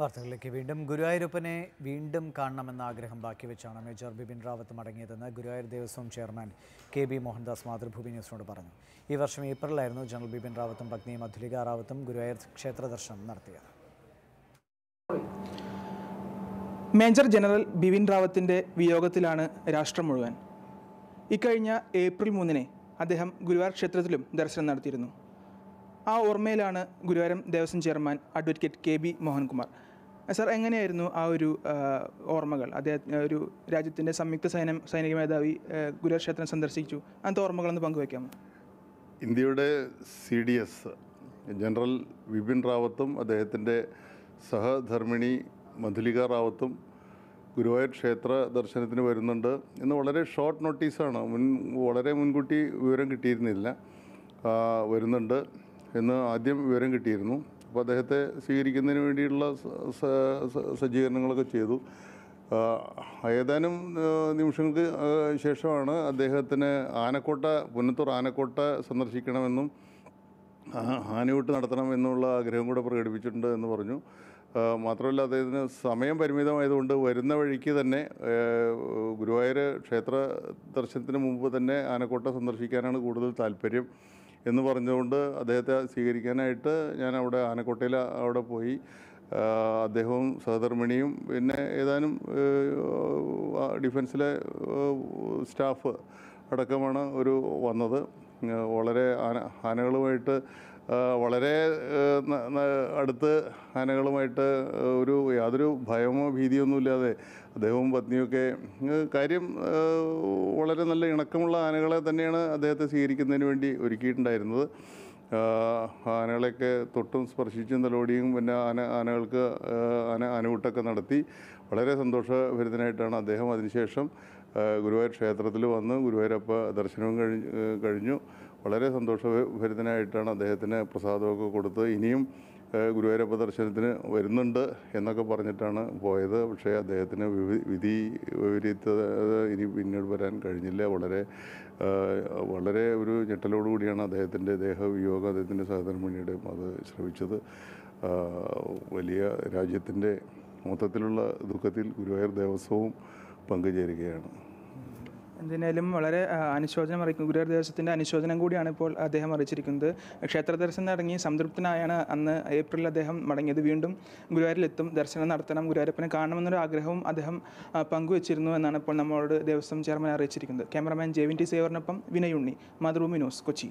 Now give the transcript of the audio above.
വാർത്തകളിലേക്ക് വീണ്ടും ഗുരുവായൂരപ്പനെ വീണ്ടും കാണണമെന്ന ആഗ്രഹം ബാക്കി വെച്ചാണ് മേജർ ബിപിൻ റാവത്ത് മടങ്ങിയതെന്ന് Guruvayur Devaswom chairman K B Mohandas Mathrubhumi ന്യൂസിനോട് പറഞ്ഞു ഈ വർഷം ഏപ്രിലായിരുന്നു ജനറൽ ബിപിൻ റാവത്തും പത്നി മധുലിക റാവത്തും ഗുരുവായൂർ ക്ഷേത്ര ദർശനം നടത്തിയത് മേജർ ജനറൽ ബിപിൻ റാവത്തിൻ്റെ വിയോഗത്തിലാണ് രാഷ്ട്രം മുഴുവൻ ഇക്കഴിഞ്ഞ ഏപ്രിൽ മൂന്നിന് അദ്ദേഹം ഗുരുവായൂർ ക്ഷേത്രത്തിലും ദർശനം നടത്തിയിരുന്നു ആ ഓർമ്മയിലാണ് ഗുരുവാരം Devaswom chairman advocate K B Mohankumar sir എങ്ങനെയായിരുന്നു ആ ഒരു ഓർമ്മകൾ അദ്ദേഹം ഒരു രാജ്യത്തിൻ്റെ സംയുക്ത സൈന സൈനിക മേധാവി ഗുരുക്ഷേത്രം സന്ദർശിച്ചു അങ്ങനത്തെ ഓർമ്മകളൊന്ന് പങ്കുവയ്ക്കാമോ ഇന്ത്യയുടെ C D S general Vipin റാവത്തും അദ്ദേഹത്തിൻ്റെ സഹധർമ്മിണി മധുലിക റാവത്തും ഗുരുവായൂർ ക്ഷേത്ര ദർശനത്തിന് വരുന്നുണ്ട് എന്ന് വളരെ ഷോർട്ട് നോട്ടീസാണ് മുൻ വളരെ മുൻകൂട്ടി വിവരം കിട്ടിയിരുന്നില്ല വരുന്നുണ്ട് എന്ന് ആദ്യം വിവരം കിട്ടിയിരുന്നു അപ്പോൾ അദ്ദേഹത്തെ സ്വീകരിക്കുന്നതിന് വേണ്ടിയിട്ടുള്ള സജ്ജീകരണങ്ങളൊക്കെ ചെയ്തു ഏതാനും നിമിഷങ്ങൾക്ക് ശേഷമാണ് അദ്ദേഹത്തിന് ആനക്കോട്ട പുന്നത്തൂർ ആനക്കോട്ട സന്ദർശിക്കണമെന്നും ആനയൂട്ട് നടത്തണം എന്നുള്ള ആഗ്രഹം കൂടെ പ്രകടിപ്പിച്ചിട്ടുണ്ട് എന്ന് പറഞ്ഞു മാത്രമല്ല അദ്ദേഹത്തിന് സമയം പരിമിതമായതുകൊണ്ട് വരുന്ന വഴിക്ക് തന്നെ ഗുരുവായൂർ ക്ഷേത്ര ദർശനത്തിന് മുമ്പ് തന്നെ ആനക്കോട്ട സന്ദർശിക്കാനാണ് കൂടുതൽ താല്പര്യം എന്ന് പറഞ്ഞുകൊണ്ട് അദ്ദേഹത്തെ സ്വീകരിക്കാനായിട്ട് ഞാൻ അവിടെ ആനക്കോട്ടയിൽ അവിടെ പോയി അദ്ദേഹവും സഹധർമ്മിണിയും പിന്നെ ഏതാനും ഡിഫൻസിലെ സ്റ്റാഫ് അടക്കമാണ് ഒരു വന്നത് വളരെ ആന ആനകളുമായിട്ട് വളരെ അടുത്ത് ആനകളുമായിട്ട് ഒരു യാതൊരു ഭയമോ ഇല്ലാതെ അദ്ദേഹവും പത്നിയൊക്കെ കാര്യം വളരെ നല്ല ഇണക്കമുള്ള ആനകളെ തന്നെയാണ് അദ്ദേഹത്തെ സ്വീകരിക്കുന്നതിന് വേണ്ടി ഒരുക്കിയിട്ടുണ്ടായിരുന്നത് ആനകളെയൊക്കെ തൊട്ടും സ്പർശിച്ചും തലോടിയും പിന്നെ ആന ആനകൾക്ക് ആന ആനവിട്ടൊക്കെ നടത്തി വളരെ സന്തോഷഭരിതനായിട്ടാണ് അദ്ദേഹം അതിനുശേഷം ഗുരുവായൂർ ക്ഷേത്രത്തിൽ വന്ന് ഗുരുവായൂരപ്പ ദർശനവും കഴിഞ്ഞു കഴിഞ്ഞു വളരെ സന്തോഷഭരിതനായിട്ടാണ് അദ്ദേഹത്തിന് പ്രസാദമൊക്കെ കൊടുത്ത് ഇനിയും ഗുരുവായൂരപ്പ ദർശനത്തിന് വരുന്നുണ്ട് എന്നൊക്കെ പറഞ്ഞിട്ടാണ് പോയത് പക്ഷേ അദ്ദേഹത്തിന് വിധി വിപരീത ഇനി പിന്നീട് വരാൻ കഴിഞ്ഞില്ല വളരെ വളരെ ഒരു ഞെട്ടലോടുകൂടിയാണ് അദ്ദേഹത്തിൻ്റെ ദേഹവിയോഗം അദ്ദേഹത്തിൻ്റെ സഹധർമ്മിണിയുടെയും അത് ശ്രമിച്ചത് വലിയ രാജ്യത്തിൻ്റെ മൊത്തത്തിലുള്ള ദുഃഖത്തിൽ ഗുരുവായൂർ ദേവസ്വവും പങ്കുചേരുകയാണ് എന്തിനേലും വളരെ അനുശോചനം അറിയിക്കും ഗുരുദേവദേശത്തിൻ്റെ അനുശോചനം കൂടിയാണ് ഇപ്പോൾ അദ്ദേഹം അറിയിച്ചിരിക്കുന്നത് ക്ഷേത്ര ദർശനം നടങ്ങി സംതൃപ്തനായാണ് അന്ന് ഏപ്രിൽ അദ്ദേഹം മടങ്ങിയത് വീണ്ടും ഗുരുവായൂരിലെത്തും ദർശനം നടത്തണം ഗുരുവായൂരപ്പനെ കാണണമെന്നൊരു ആഗ്രഹവും അദ്ദേഹം പങ്കുവച്ചിരുന്നു എന്നാണ് ഇപ്പോൾ നമ്മളോട് ദേവസ്വം ചെയർമാൻ അറിയിച്ചിരിക്കുന്നത് ക്യാമറമാൻ വിൻ ടി സേവറിനൊപ്പം വിനയുണ്ണി മാതൃഭൂമി ന്യൂസ് കൊച്ചി